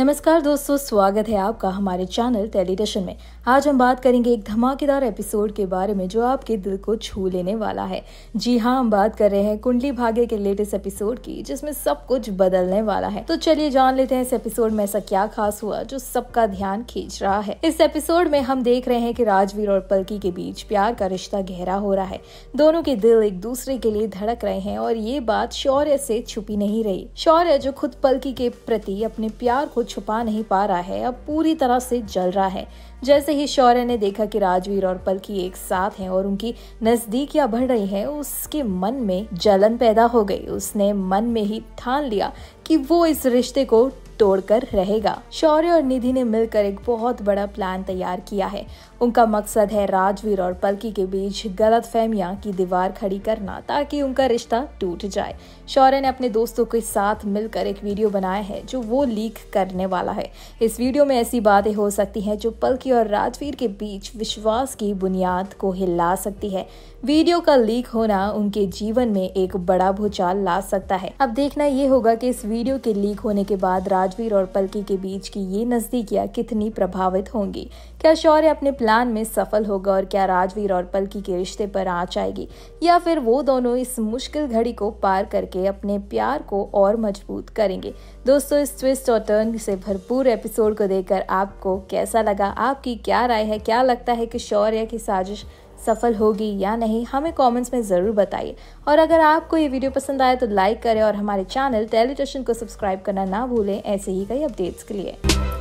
नमस्कार दोस्तों स्वागत है आपका हमारे चैनल टेलीटेशन में आज हम बात करेंगे एक धमाकेदार एपिसोड के बारे में जो आपके दिल को छू लेने वाला है जी हाँ हम बात कर रहे हैं कुंडली भाग्य के लेटेस्ट एपिसोड की जिसमें सब कुछ बदलने वाला है तो चलिए जान लेते हैं इस एपिसोड में ऐसा क्या खास हुआ जो सबका ध्यान खींच रहा है इस एपिसोड में हम देख रहे हैं की राजवीर और पलकी के बीच प्यार का रिश्ता गहरा हो रहा है दोनों के दिल एक दूसरे के लिए धड़क रहे हैं और ये बात शौर्य से छुपी नहीं रही शौर्य जो खुद पलकी के प्रति अपने प्यार को छुपा नहीं पा रहा है अब पूरी तरह से जल रहा है जैसे ही शौर्य ने देखा कि राजवीर और पलकी एक साथ हैं और उनकी नज़दीकियां बढ़ रही हैं उसके मन में जलन पैदा हो गई उसने मन में ही ठान लिया कि वो इस रिश्ते को तोड़कर रहेगा शौर्य और निधि ने मिलकर एक बहुत बड़ा प्लान तैयार किया है उनका मकसद है राजवीर और पलकी के बीच गलत फहमिया की दीवार खड़ी करना ताकि उनका रिश्ता टूट जाए शौर्य ने अपने दोस्तों के साथ मिलकर एक वीडियो बनाया है जो वो लीक करने वाला है इस वीडियो में ऐसी बातें हो सकती हैं जो पलकी और राजवीर के बीच विश्वास की बुनियाद को हिला सकती है वीडियो का लीक होना उनके जीवन में एक बड़ा भूचाल ला सकता है अब देखना ये होगा कि इस वीडियो के लीक होने के बाद राज राजवीर और पलकी के बीच की ये नजदीकियां कितनी प्रभावित होंगी क्या शौर्य अपने प्लान में सफल होगा और क्या राजवीर और पलकी के रिश्ते पर आँच आएगी या फिर वो दोनों इस मुश्किल घड़ी को पार करके अपने प्यार को और मजबूत करेंगे दोस्तों इस ट्विस्ट और टर्न से भरपूर एपिसोड को देखकर आपको कैसा लगा आपकी क्या राय है क्या लगता है कि शौर्य की साजिश सफल होगी या नहीं हमें कमेंट्स में ज़रूर बताइए और अगर आपको ये वीडियो पसंद आए तो लाइक करें और हमारे चैनल टेलीटेशन को सब्सक्राइब करना ना भूलें ऐसे ही कई अपडेट्स के लिए